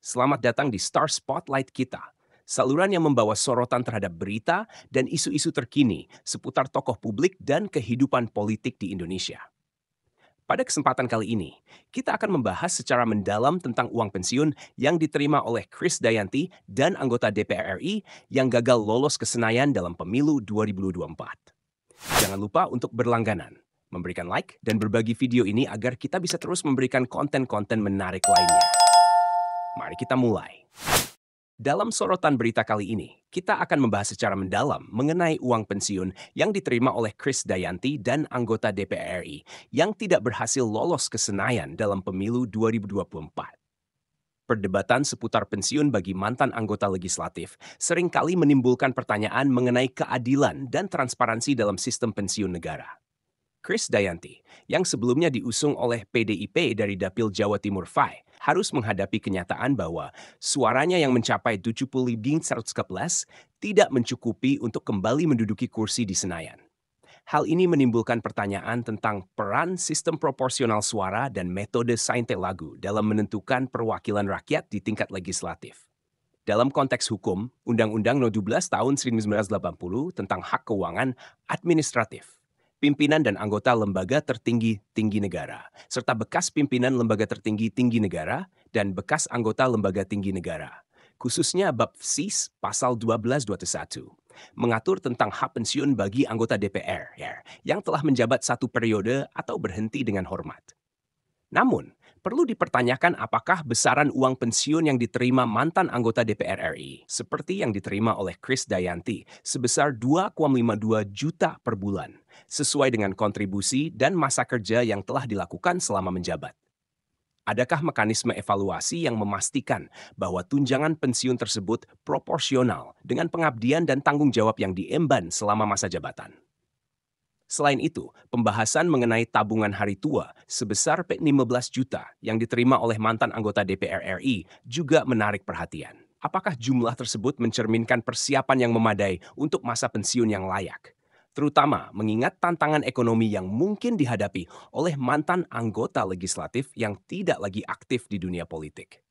Selamat datang di Star Spotlight kita, saluran yang membawa sorotan terhadap berita dan isu-isu terkini seputar tokoh publik dan kehidupan politik di Indonesia. Pada kesempatan kali ini, kita akan membahas secara mendalam tentang uang pensiun yang diterima oleh Chris Dayanti dan anggota DPR RI yang gagal lolos ke Senayan dalam pemilu 2024. Jangan lupa untuk berlangganan, memberikan like, dan berbagi video ini agar kita bisa terus memberikan konten-konten menarik lainnya. Mari kita mulai. Dalam sorotan berita kali ini, kita akan membahas secara mendalam mengenai uang pensiun yang diterima oleh Chris Dayanti dan anggota DPR RI yang tidak berhasil lolos ke Senayan dalam pemilu 2024. Perdebatan seputar pensiun bagi mantan anggota legislatif seringkali menimbulkan pertanyaan mengenai keadilan dan transparansi dalam sistem pensiun negara. Chris Dayanti, yang sebelumnya diusung oleh PDIP dari Dapil Jawa Timur FAI, harus menghadapi kenyataan bahwa suaranya yang mencapai 75.111 tidak mencukupi untuk kembali menduduki kursi di Senayan. Hal ini menimbulkan pertanyaan tentang peran sistem proporsional suara dan metode sainte lagu dalam menentukan perwakilan rakyat di tingkat legislatif. Dalam konteks hukum, Undang-Undang No 12 tahun 1980 tentang hak keuangan administratif pimpinan dan anggota lembaga tertinggi tinggi negara, serta bekas pimpinan lembaga tertinggi tinggi negara dan bekas anggota lembaga tinggi negara. Khususnya bab SIS pasal 1221 mengatur tentang hak pensiun bagi anggota DPR ya, yang telah menjabat satu periode atau berhenti dengan hormat. Namun, perlu dipertanyakan apakah besaran uang pensiun yang diterima mantan anggota DPR RI, seperti yang diterima oleh Chris Dayanti, sebesar 2,52 juta per bulan, sesuai dengan kontribusi dan masa kerja yang telah dilakukan selama menjabat. Adakah mekanisme evaluasi yang memastikan bahwa tunjangan pensiun tersebut proporsional dengan pengabdian dan tanggung jawab yang diemban selama masa jabatan? Selain itu, pembahasan mengenai tabungan hari tua sebesar 15 juta yang diterima oleh mantan anggota DPR RI juga menarik perhatian. Apakah jumlah tersebut mencerminkan persiapan yang memadai untuk masa pensiun yang layak? Terutama mengingat tantangan ekonomi yang mungkin dihadapi oleh mantan anggota legislatif yang tidak lagi aktif di dunia politik.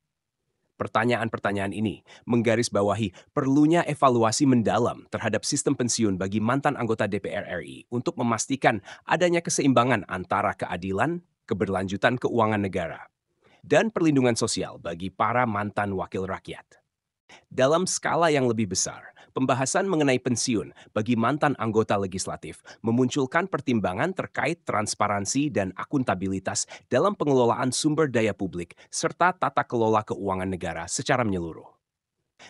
Pertanyaan-pertanyaan ini menggarisbawahi perlunya evaluasi mendalam terhadap sistem pensiun bagi mantan anggota DPR RI untuk memastikan adanya keseimbangan antara keadilan, keberlanjutan keuangan negara, dan perlindungan sosial bagi para mantan wakil rakyat. Dalam skala yang lebih besar, pembahasan mengenai pensiun bagi mantan anggota legislatif memunculkan pertimbangan terkait transparansi dan akuntabilitas dalam pengelolaan sumber daya publik serta tata kelola keuangan negara secara menyeluruh.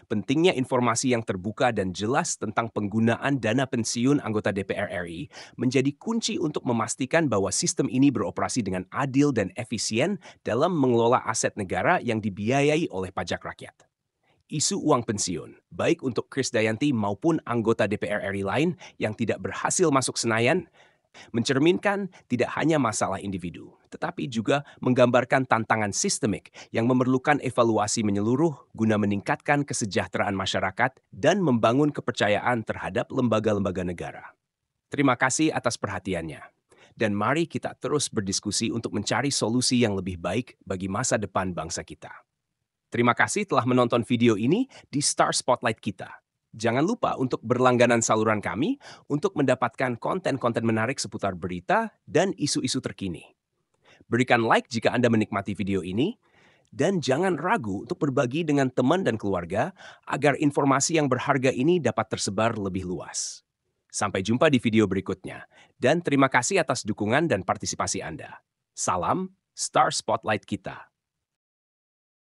Pentingnya informasi yang terbuka dan jelas tentang penggunaan dana pensiun anggota DPR RI menjadi kunci untuk memastikan bahwa sistem ini beroperasi dengan adil dan efisien dalam mengelola aset negara yang dibiayai oleh pajak rakyat isu uang pensiun, baik untuk Chris Dayanti maupun anggota DPR RI lain yang tidak berhasil masuk Senayan, mencerminkan tidak hanya masalah individu, tetapi juga menggambarkan tantangan sistemik yang memerlukan evaluasi menyeluruh guna meningkatkan kesejahteraan masyarakat dan membangun kepercayaan terhadap lembaga-lembaga negara. Terima kasih atas perhatiannya. Dan mari kita terus berdiskusi untuk mencari solusi yang lebih baik bagi masa depan bangsa kita. Terima kasih telah menonton video ini di Star Spotlight kita. Jangan lupa untuk berlangganan saluran kami untuk mendapatkan konten-konten menarik seputar berita dan isu-isu terkini. Berikan like jika Anda menikmati video ini, dan jangan ragu untuk berbagi dengan teman dan keluarga agar informasi yang berharga ini dapat tersebar lebih luas. Sampai jumpa di video berikutnya, dan terima kasih atas dukungan dan partisipasi Anda. Salam Star Spotlight kita.